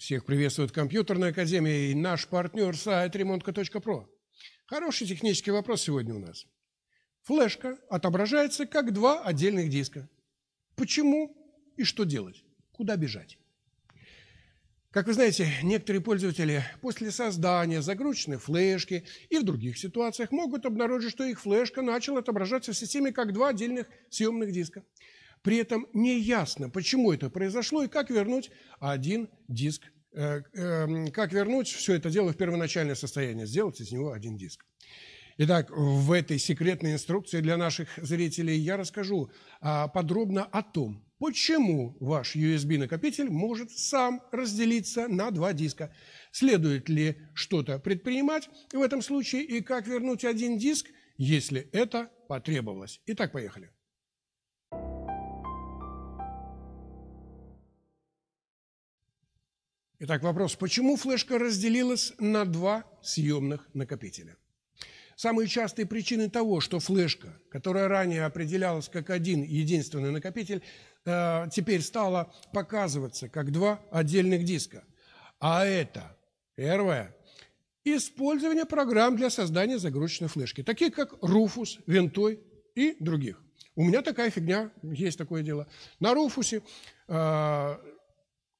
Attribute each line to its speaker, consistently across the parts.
Speaker 1: Всех приветствует Компьютерная Академия и наш партнер сайт ремонтка.про. Хороший технический вопрос сегодня у нас. Флешка отображается как два отдельных диска. Почему и что делать? Куда бежать? Как вы знаете, некоторые пользователи после создания загрузочной флешки и в других ситуациях могут обнаружить, что их флешка начала отображаться в системе как два отдельных съемных диска. При этом не ясно, почему это произошло и как вернуть один диск, э, э, как вернуть все это дело в первоначальное состояние, сделать из него один диск. Итак, в этой секретной инструкции для наших зрителей я расскажу а, подробно о том, почему ваш USB-накопитель может сам разделиться на два диска. Следует ли что-то предпринимать в этом случае и как вернуть один диск, если это потребовалось. Итак, поехали. Итак, вопрос, почему флешка разделилась на два съемных накопителя? Самые частые причины того, что флешка, которая ранее определялась как один единственный накопитель, э, теперь стала показываться как два отдельных диска. А это, первое, использование программ для создания загрузочной флешки, такие как Rufus, Винтой и других. У меня такая фигня, есть такое дело. На Руфусе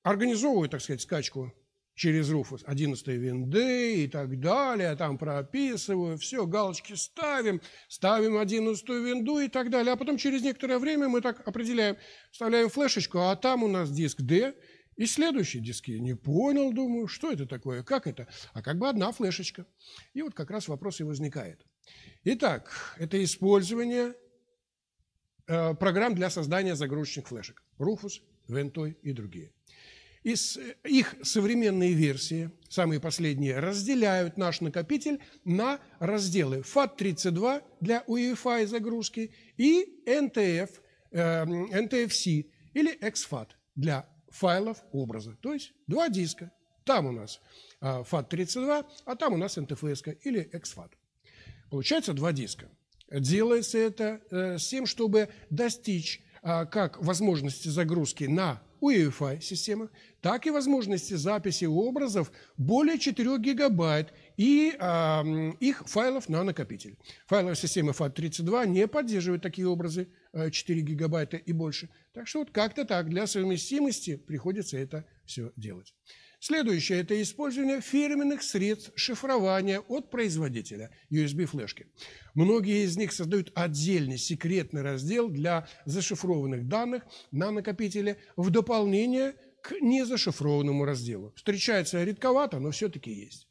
Speaker 1: организовывают, так сказать, скачку через Руфус, 11 винды и так далее, там прописываю, все, галочки ставим, ставим 11 винду и так далее. А потом через некоторое время мы так определяем, вставляем флешечку, а там у нас диск D и следующий диск. Я e. не понял, думаю, что это такое, как это? А как бы одна флешечка. И вот как раз вопрос и возникает. Итак, это использование э, программ для создания загрузочных флешек. Rufus Вентой и другие. И э, их современные версии, самые последние, разделяют наш накопитель на разделы FAT32 для UEFI загрузки и NTF, э, NTFC или XFAT для файлов образа. То есть два диска. Там у нас э, а, FAT32, а там у нас NTFS или XFAT. Получается два диска. Делается это э, с тем, чтобы достичь а, как возможности загрузки на UEFI системы, так и возможности записи образов более 4 гигабайт и э, их файлов на накопитель. Файловая система FAT32 не поддерживает такие образы, 4 э, гигабайта и больше. Так что вот как-то так, для совместимости приходится это все делать. Следующее – это использование фирменных средств шифрования от производителя USB-флешки. Многие из них создают отдельный секретный раздел для зашифрованных данных на накопителе в дополнение к незашифрованному разделу. Встречается редковато, но все-таки есть.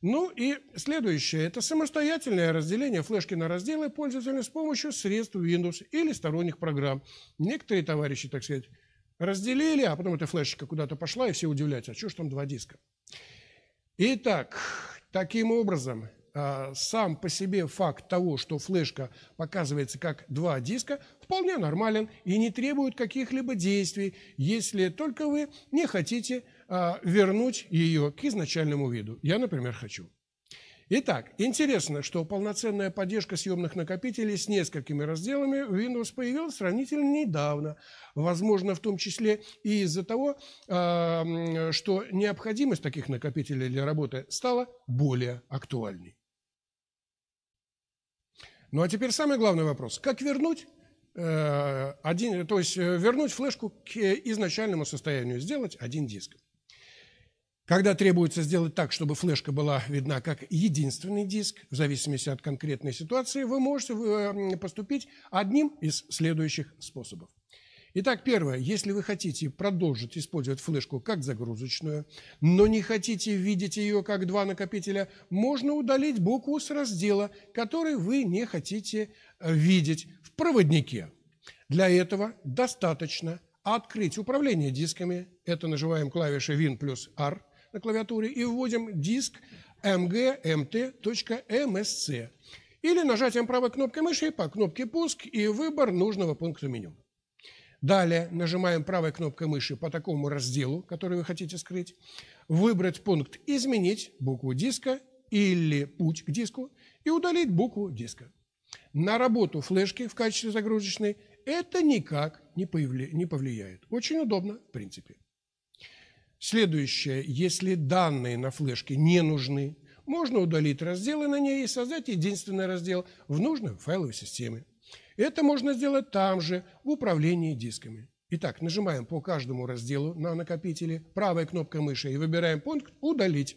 Speaker 1: Ну и следующее, это самостоятельное разделение флешки на разделы пользователя с помощью средств Windows или сторонних программ. Некоторые товарищи, так сказать, разделили, а потом эта флешечка куда-то пошла, и все удивляются, а что ж там два диска? Итак, таким образом, а, сам по себе факт того, что флешка показывается как два диска, вполне нормален и не требует каких-либо действий, если только вы не хотите а, вернуть ее к изначальному виду. Я, например, хочу. Итак, интересно, что полноценная поддержка съемных накопителей с несколькими разделами в Windows появилась сравнительно недавно. Возможно, в том числе и из-за того, а, что необходимость таких накопителей для работы стала более актуальной. Ну а теперь самый главный вопрос. Как вернуть э, один, то есть э, вернуть флешку к изначальному состоянию, сделать один диск. Когда требуется сделать так, чтобы флешка была видна как единственный диск, в зависимости от конкретной ситуации, вы можете э, поступить одним из следующих способов. Итак, первое, если вы хотите продолжить использовать флешку как загрузочную, но не хотите видеть ее как два накопителя, можно удалить букву с раздела, который вы не хотите э, видеть в проводнике. Для этого достаточно открыть управление дисками, это нажимаем клавиши Win плюс R – на клавиатуре и вводим диск mgmt.msc. Или нажатием правой кнопки мыши по кнопке «Пуск» и выбор нужного пункта меню. Далее нажимаем правой кнопкой мыши по такому разделу, который вы хотите скрыть, выбрать пункт «Изменить букву диска» или «Путь к диску» и удалить букву диска. На работу флешки в качестве загрузочной это никак не повлияет. Очень удобно, в принципе. Следующее, если данные на флешке не нужны, можно удалить разделы на ней и создать единственный раздел в нужной файловой системе. Это можно сделать там же, в управлении дисками. Итак, нажимаем по каждому разделу на накопителе правой кнопкой мыши и выбираем пункт «Удалить».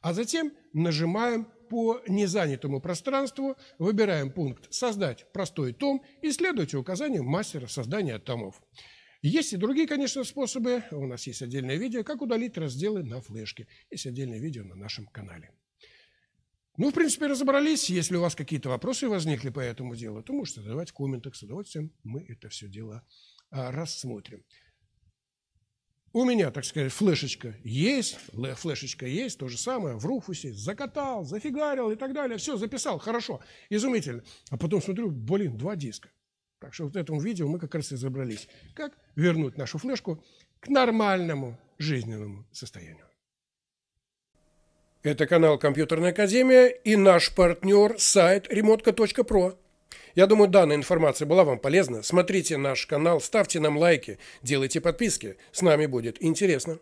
Speaker 1: А затем нажимаем по незанятому пространству, выбираем пункт «Создать простой том» и следуйте указаниям мастера создания томов. Есть и другие, конечно, способы. У нас есть отдельное видео, как удалить разделы на флешке. Есть отдельное видео на нашем канале. Ну, в принципе, разобрались. Если у вас какие-то вопросы возникли по этому делу, то можете задавать комменты, комментах. С удовольствием мы это все дело а, рассмотрим. У меня, так сказать, флешечка есть, флешечка есть, то же самое, в руфусе, закатал, зафигарил и так далее. Все, записал, хорошо, изумительно. А потом смотрю, блин, два диска. Так что вот в этом видео мы как раз и забрались. Как вернуть нашу флешку к нормальному жизненному состоянию. Это канал «Компьютерная академия» и наш партнер сайт remotka.pro. Я думаю, данная информация была вам полезна. Смотрите наш канал, ставьте нам лайки, делайте подписки. С нами будет интересно.